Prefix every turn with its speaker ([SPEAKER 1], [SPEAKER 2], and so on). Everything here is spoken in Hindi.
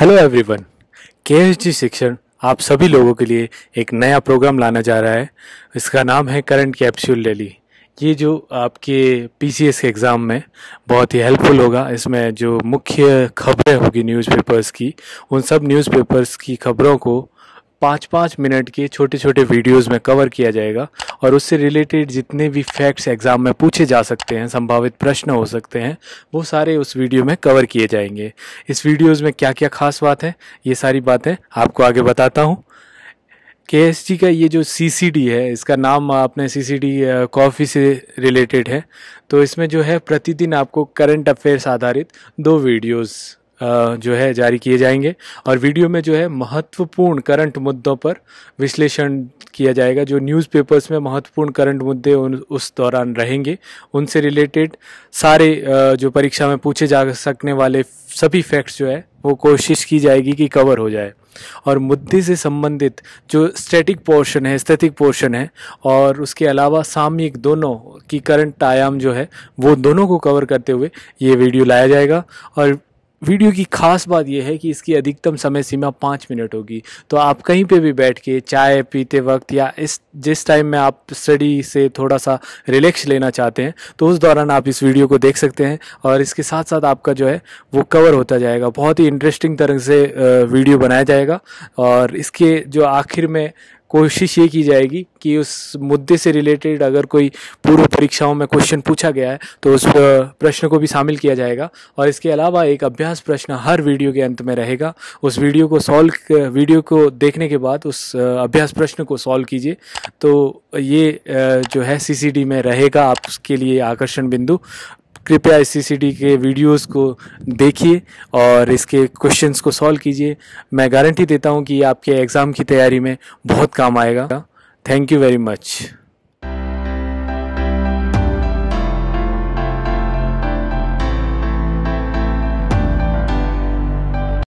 [SPEAKER 1] हेलो एवरीवन के शिक्षण आप सभी लोगों के लिए एक नया प्रोग्राम लाना जा रहा है इसका नाम है करंट कैप्सूल डेली ये जो आपके पी के एग्ज़ाम में बहुत ही हेल्पफुल होगा इसमें जो मुख्य खबरें होगी न्यूज़पेपर्स की उन सब न्यूज़पेपर्स की खबरों को पाँच पाँच मिनट के छोटे छोटे वीडियोस में कवर किया जाएगा और उससे रिलेटेड जितने भी फैक्ट्स एग्ज़ाम में पूछे जा सकते हैं संभावित प्रश्न हो सकते हैं वो सारे उस वीडियो में कवर किए जाएंगे इस वीडियोस में क्या क्या खास बात है ये सारी बातें आपको आगे बताता हूँ के का ये जो सी है इसका नाम आपने सी सी कॉफ़ी से रिलेटेड है तो इसमें जो है प्रतिदिन आपको करंट अफेयर्स आधारित दो वीडियोज़ जो है जारी किए जाएंगे और वीडियो में जो है महत्वपूर्ण करंट मुद्दों पर विश्लेषण किया जाएगा जो न्यूज़पेपर्स में महत्वपूर्ण करंट मुद्दे उन उस दौरान रहेंगे उनसे रिलेटेड सारे जो परीक्षा में पूछे जा सकने वाले सभी फैक्ट्स जो है वो कोशिश की जाएगी कि कवर हो जाए और मुद्दे से संबंधित जो स्टैटिक पोर्शन है स्थितिक पोर्शन है और उसके अलावा सामयिक दोनों की करंट आयाम जो है वो दोनों को कवर करते हुए ये वीडियो लाया जाएगा और वीडियो की खास बात यह है कि इसकी अधिकतम समय सीमा पाँच मिनट होगी तो आप कहीं पे भी बैठ के चाय पीते वक्त या इस जिस टाइम में आप स्टडी से थोड़ा सा रिलैक्स लेना चाहते हैं तो उस दौरान आप इस वीडियो को देख सकते हैं और इसके साथ साथ आपका जो है वो कवर होता जाएगा बहुत ही इंटरेस्टिंग तरह से वीडियो बनाया जाएगा और इसके जो आखिर में कोशिश ये की जाएगी कि उस मुद्दे से रिलेटेड अगर कोई पूर्व परीक्षाओं में क्वेश्चन पूछा गया है तो उस प्रश्न को भी शामिल किया जाएगा और इसके अलावा एक अभ्यास प्रश्न हर वीडियो के अंत में रहेगा उस वीडियो को सॉल्व वीडियो को देखने के बाद उस अभ्यास प्रश्न को सॉल्व कीजिए तो ये जो है सी में रहेगा आपके लिए आकर्षण बिंदु कृपया एस के वीडियोस को देखिए और इसके क्वेश्चंस को सॉल्व कीजिए मैं गारंटी देता हूँ कि आपके एग्ज़ाम की तैयारी में बहुत काम आएगा थैंक यू वेरी मच